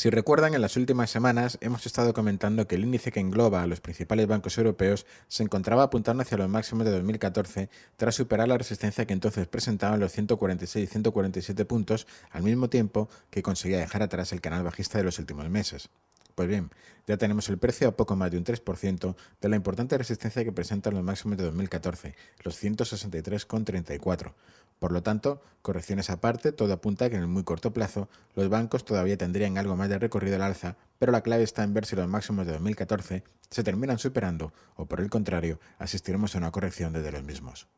Si recuerdan, en las últimas semanas hemos estado comentando que el índice que engloba a los principales bancos europeos se encontraba apuntando hacia los máximos de 2014 tras superar la resistencia que entonces presentaban los 146 y 147 puntos al mismo tiempo que conseguía dejar atrás el canal bajista de los últimos meses. Pues bien, ya tenemos el precio a poco más de un 3% de la importante resistencia que presentan los máximos de 2014, los 163,34. Por lo tanto, correcciones aparte, todo apunta a que en el muy corto plazo los bancos todavía tendrían algo más de recorrido al alza, pero la clave está en ver si los máximos de 2014 se terminan superando o por el contrario asistiremos a una corrección desde los mismos.